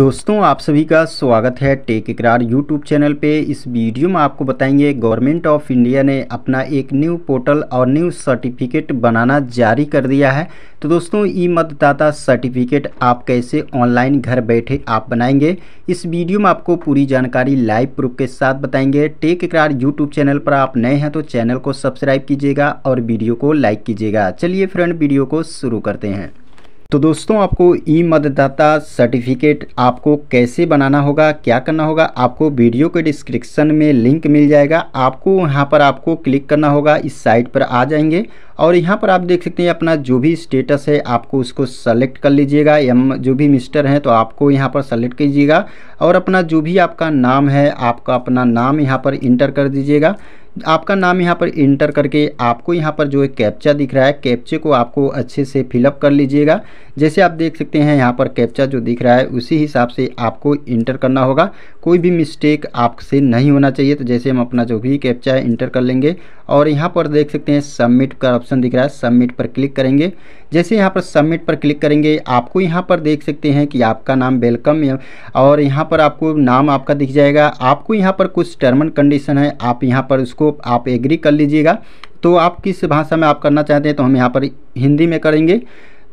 दोस्तों आप सभी का स्वागत है टेक इकरार यूट्यूब चैनल पे इस वीडियो में आपको बताएंगे गवर्नमेंट ऑफ इंडिया ने अपना एक न्यू पोर्टल और न्यू सर्टिफिकेट बनाना जारी कर दिया है तो दोस्तों ई मतदाता सर्टिफिकेट आप कैसे ऑनलाइन घर बैठे आप बनाएंगे इस वीडियो में आपको पूरी जानकारी लाइव प्रूफ के साथ बताएंगे टेक इकरार यूट्यूब चैनल पर आप नए हैं तो चैनल को सब्सक्राइब कीजिएगा और वीडियो को लाइक कीजिएगा चलिए फ्रेंड वीडियो को शुरू करते हैं तो दोस्तों आपको ई मतदाता सर्टिफिकेट आपको कैसे बनाना होगा क्या करना होगा आपको वीडियो के डिस्क्रिप्शन में लिंक मिल जाएगा आपको यहाँ पर आपको क्लिक करना होगा इस साइट पर आ जाएंगे और यहाँ पर आप देख सकते हैं अपना जो भी स्टेटस है आपको उसको सेलेक्ट कर लीजिएगा एम जो भी मिस्टर हैं तो आपको यहाँ पर सेलेक्ट कीजिएगा और अपना जो भी आपका नाम है आपका अपना नाम यहाँ पर इंटर कर दीजिएगा आपका नाम यहाँ पर इंटर करके आपको यहाँ पर जो है कैप्चा दिख रहा है कैप्चे को आपको अच्छे से फिलअप कर लीजिएगा जैसे आप देख सकते हैं यहाँ पर कैप्चा जो दिख रहा है उसी हिसाब से आपको इंटर करना होगा कोई भी मिस्टेक आपसे नहीं होना चाहिए तो जैसे हम अपना जो भी कैप्चा है इंटर कर लेंगे और यहाँ पर देख सकते हैं सबमिट का ऑप्शन दिख रहा है सबमिट पर क्लिक करेंगे जैसे यहाँ पर सबमिट पर क्लिक करेंगे आपको यहाँ पर देख सकते हैं कि आपका नाम वेलकम और यहाँ पर आपको नाम आपका दिख जाएगा आपको यहाँ पर कुछ टर्म एंड कंडीशन है आप यहाँ पर उसको आप एग्री कर लीजिएगा तो आप किस भाषा में आप करना चाहते हैं तो हम यहाँ पर हिंदी में करेंगे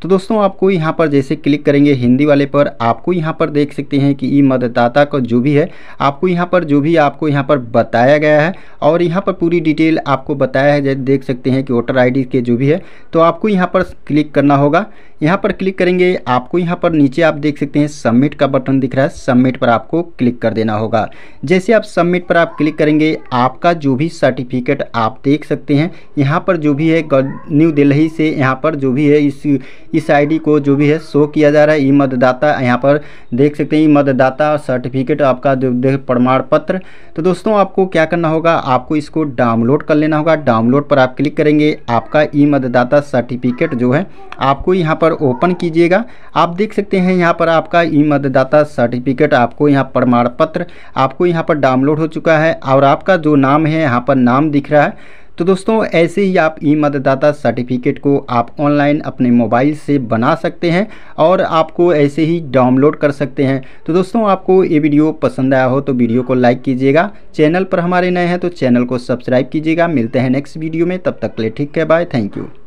तो दोस्तों आपको यहाँ पर जैसे क्लिक करेंगे हिंदी वाले पर आपको यहाँ पर देख सकते हैं कि ई मतदाता का जो भी है आपको यहाँ पर जो भी आपको यहाँ पर बताया गया है और यहाँ पर पूरी डिटेल आपको बताया है जैसे देख सकते हैं कि वोटर आई के जो भी है तो आपको यहाँ पर क्लिक करना होगा यहाँ पर क्लिक करेंगे आपको यहाँ पर नीचे आप देख सकते हैं सबमिट का बटन दिख रहा है सबमिट पर आपको क्लिक कर देना होगा जैसे आप सबमिट पर आप क्लिक करेंगे आपका जो भी सर्टिफिकेट आप देख सकते हैं यहाँ पर जो भी है न्यू दिल्ली से यहाँ पर जो भी है इस इस आईडी को जो भी है शो किया जा रहा है ई मतदाता यहाँ पर देख सकते हैं ई मतदाता सर्टिफिकेट आपका प्रमाण पत्र तो दोस्तों आपको क्या करना होगा आपको इसको डाउनलोड कर लेना होगा डाउनलोड पर आप क्लिक करेंगे आपका ई मतदाता सर्टिफिकेट जो है आपको यहाँ पर ओपन कीजिएगा आप देख सकते हैं यहाँ पर आपका ई मतदाता सर्टिफिकेट आपको यहाँ प्रमाण पत्र आपको यहाँ पर डाउनलोड हो चुका है और आपका जो नाम है यहाँ पर नाम दिख रहा है तो दोस्तों ऐसे ही आप ई मतदाता सर्टिफिकेट को आप ऑनलाइन अपने मोबाइल से बना सकते हैं और आपको ऐसे ही डाउनलोड कर सकते हैं तो दोस्तों आपको ये वीडियो पसंद आया हो तो वीडियो को लाइक कीजिएगा चैनल पर हमारे नए हैं तो चैनल को सब्सक्राइब कीजिएगा मिलते हैं नेक्स्ट वीडियो में तब तक के लिए ठीक है बाय थैंक यू